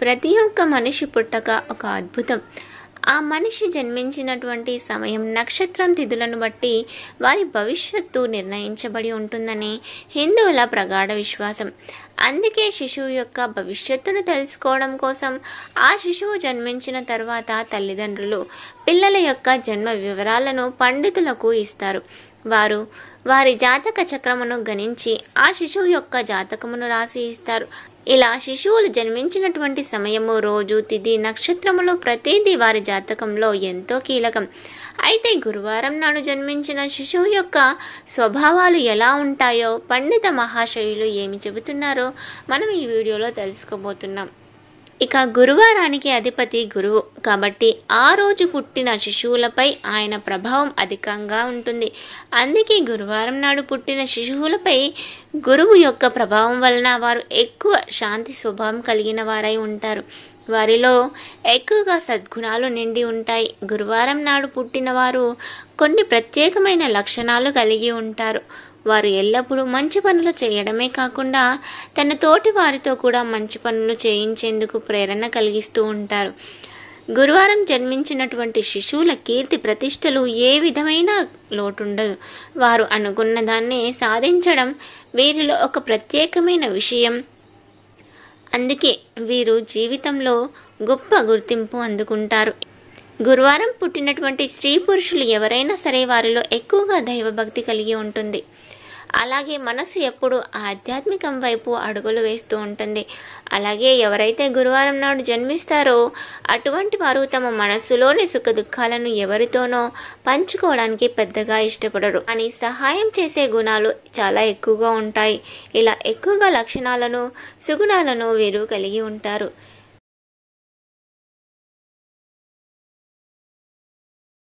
ప్రతి ఒక్క మనిషి పుట్టక ఒక అద్భుతం ఆ మనిషి జన్మించినటువంటి సమయం నక్షత్రం తిథులను బట్టి వారి భవిష్యత్తు నిర్ణయించబడి ఉంటుందని హిందువుల ప్రగాఢ విశ్వాసం అందుకే శిశువు యొక్క భవిష్యత్తును తెలుసుకోవడం కోసం ఆ శిశువు జన్మించిన తర్వాత తల్లిదండ్రులు పిల్లల యొక్క జన్మ వివరాలను పండితులకు ఇస్తారు వారు వారి జాతక చక్రమును గణించి ఆ శిశువు యొక్క జాతకమును రాసి ఇస్తారు ఇలా శిశువులు జన్మించినటువంటి సమయము రోజు తిది నక్షత్రములు ప్రతిదీ వారి జాతకంలో ఎంతో కీలకం అయితే గురువారం నాడు జన్మించిన శిశువు యొక్క స్వభావాలు ఎలా ఉంటాయో పండిత మహాశయులు ఏమి చెబుతున్నారో మనం ఈ వీడియోలో తెలుసుకోబోతున్నాం ఇక గురువారానికి అధిపతి గురువు కాబట్టి ఆ రోజు పుట్టిన శిశువులపై ఆయన ప్రభావం అధికంగా ఉంటుంది అందుకే గురువారం నాడు పుట్టిన శిశువులపై గురువు యొక్క ప్రభావం వలన వారు ఎక్కువ శాంతి స్వభావం కలిగిన వారై ఉంటారు వారిలో ఎక్కువగా సద్గుణాలు నిండి ఉంటాయి గురువారం నాడు పుట్టినవారు కొన్ని ప్రత్యేకమైన లక్షణాలు కలిగి ఉంటారు వారు ఎల్లప్పుడూ మంచి పనులు చేయడమే కాకుండా తన తోటి వారితో కూడా మంచి పనులు చేయించేందుకు ప్రేరణ కలిగిస్తూ ఉంటారు గురువారం జన్మించినటువంటి శిశువుల కీర్తి ప్రతిష్టలు ఏ విధమైన లోటుండదు వారు అనుకున్న దాన్ని సాధించడం వీరిలో ఒక ప్రత్యేకమైన విషయం అందుకే వీరు జీవితంలో గొప్ప గుర్తింపు అందుకుంటారు గురువారం పుట్టినటువంటి స్త్రీ పురుషులు ఎవరైనా సరే వారిలో ఎక్కువగా దైవభక్తి కలిగి ఉంటుంది అలాగే మనసు ఎప్పుడు ఆధ్యాత్మికం వైపు అడుగులు వేస్తూ ఉంటుంది అలాగే ఎవరైతే గురువారం నాడు జన్మిస్తారో అటువంటి వారు తమ మనస్సులోని సుఖ దుఃఖాలను ఎవరితోనో పంచుకోవడానికి పెద్దగా ఇష్టపడరు అని సహాయం చేసే గుణాలు చాలా ఎక్కువగా ఉంటాయి ఇలా ఎక్కువగా లక్షణాలను సుగుణాలను వీరు కలిగి ఉంటారు